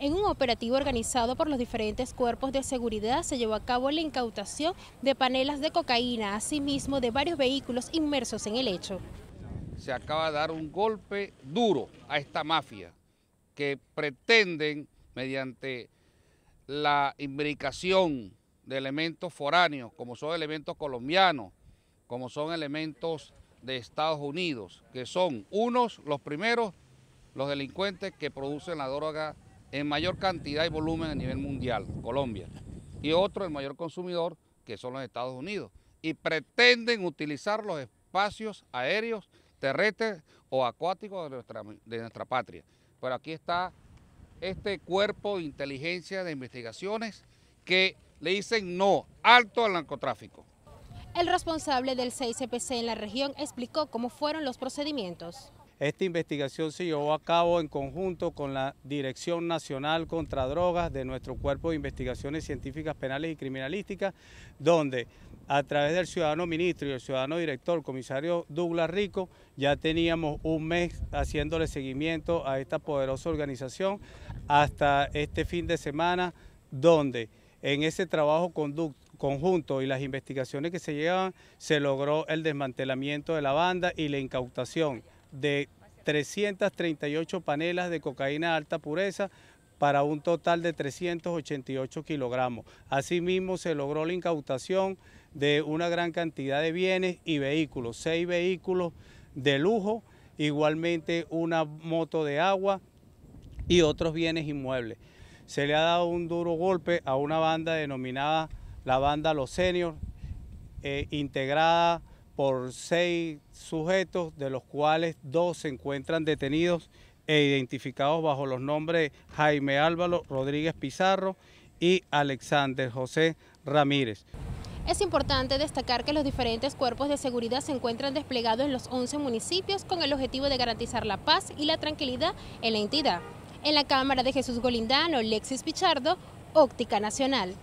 En un operativo organizado por los diferentes cuerpos de seguridad se llevó a cabo la incautación de panelas de cocaína, asimismo de varios vehículos inmersos en el hecho. Se acaba de dar un golpe duro a esta mafia que pretenden, mediante la imbricación de elementos foráneos, como son elementos colombianos, como son elementos de Estados Unidos, que son unos los primeros los delincuentes que producen la droga en mayor cantidad y volumen a nivel mundial, Colombia. Y otro, el mayor consumidor, que son los Estados Unidos. Y pretenden utilizar los espacios aéreos, terrestres o acuáticos de nuestra, de nuestra patria. Pero aquí está este cuerpo de inteligencia de investigaciones que le dicen no, alto al narcotráfico. El responsable del CICPC en la región explicó cómo fueron los procedimientos. Esta investigación se llevó a cabo en conjunto con la Dirección Nacional contra Drogas de nuestro Cuerpo de Investigaciones Científicas Penales y Criminalísticas, donde a través del ciudadano ministro y el ciudadano director, comisario Douglas Rico, ya teníamos un mes haciéndole seguimiento a esta poderosa organización hasta este fin de semana, donde en ese trabajo conjunto y las investigaciones que se llevaban, se logró el desmantelamiento de la banda y la incautación de 338 panelas de cocaína alta pureza para un total de 388 kilogramos. Asimismo, se logró la incautación de una gran cantidad de bienes y vehículos, seis vehículos de lujo, igualmente una moto de agua y otros bienes inmuebles. Se le ha dado un duro golpe a una banda denominada la banda Los Seniors, eh, integrada por seis sujetos, de los cuales dos se encuentran detenidos e identificados bajo los nombres Jaime Álvaro Rodríguez Pizarro y Alexander José Ramírez. Es importante destacar que los diferentes cuerpos de seguridad se encuentran desplegados en los 11 municipios con el objetivo de garantizar la paz y la tranquilidad en la entidad. En la Cámara de Jesús Golindano, Lexis Pichardo, Óptica Nacional.